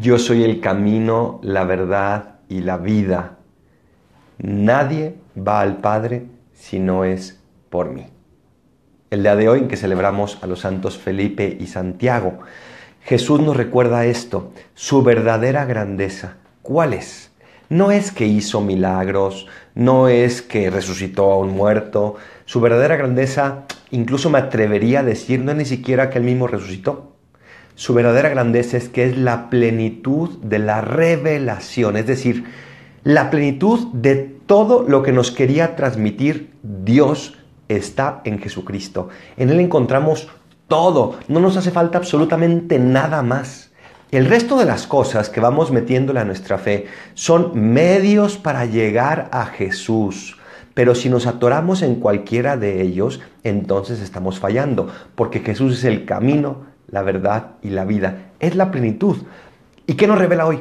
Yo soy el camino, la verdad y la vida. Nadie va al Padre si no es por mí. El día de hoy en que celebramos a los santos Felipe y Santiago, Jesús nos recuerda esto, su verdadera grandeza. ¿Cuál es? No es que hizo milagros, no es que resucitó a un muerto. Su verdadera grandeza, incluso me atrevería a decir, no es ni siquiera que él mismo resucitó su verdadera grandeza es que es la plenitud de la revelación, es decir, la plenitud de todo lo que nos quería transmitir Dios está en Jesucristo. En Él encontramos todo, no nos hace falta absolutamente nada más. El resto de las cosas que vamos metiéndole a nuestra fe son medios para llegar a Jesús. Pero si nos atoramos en cualquiera de ellos, entonces estamos fallando, porque Jesús es el camino, la verdad y la vida. Es la plenitud. ¿Y qué nos revela hoy?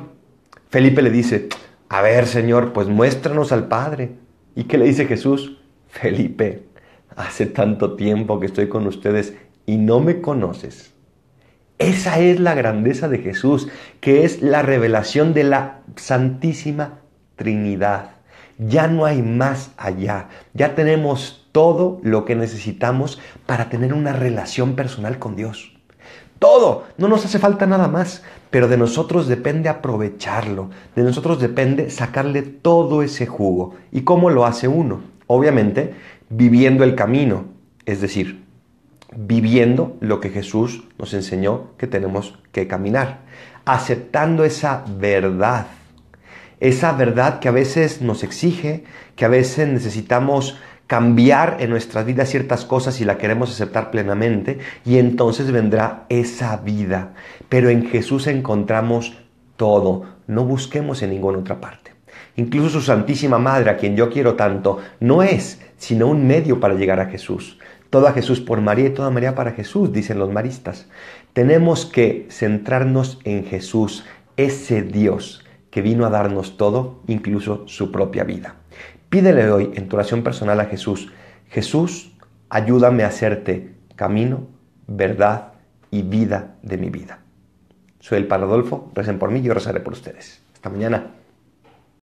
Felipe le dice, a ver Señor, pues muéstranos al Padre. ¿Y qué le dice Jesús? Felipe, hace tanto tiempo que estoy con ustedes y no me conoces. Esa es la grandeza de Jesús, que es la revelación de la Santísima Trinidad. Ya no hay más allá. Ya tenemos todo lo que necesitamos para tener una relación personal con Dios todo, no nos hace falta nada más, pero de nosotros depende aprovecharlo, de nosotros depende sacarle todo ese jugo. ¿Y cómo lo hace uno? Obviamente, viviendo el camino, es decir, viviendo lo que Jesús nos enseñó que tenemos que caminar, aceptando esa verdad, esa verdad que a veces nos exige, que a veces necesitamos cambiar en nuestras vidas ciertas cosas si la queremos aceptar plenamente y entonces vendrá esa vida. Pero en Jesús encontramos todo, no busquemos en ninguna otra parte. Incluso su Santísima Madre, a quien yo quiero tanto, no es sino un medio para llegar a Jesús. Todo a Jesús por María y toda María para Jesús, dicen los maristas. Tenemos que centrarnos en Jesús, ese Dios que vino a darnos todo, incluso su propia vida. Pídele hoy en tu oración personal a Jesús, Jesús, ayúdame a hacerte camino, verdad y vida de mi vida. Soy el Padre Adolfo, recen por mí, y yo rezaré por ustedes. Hasta mañana.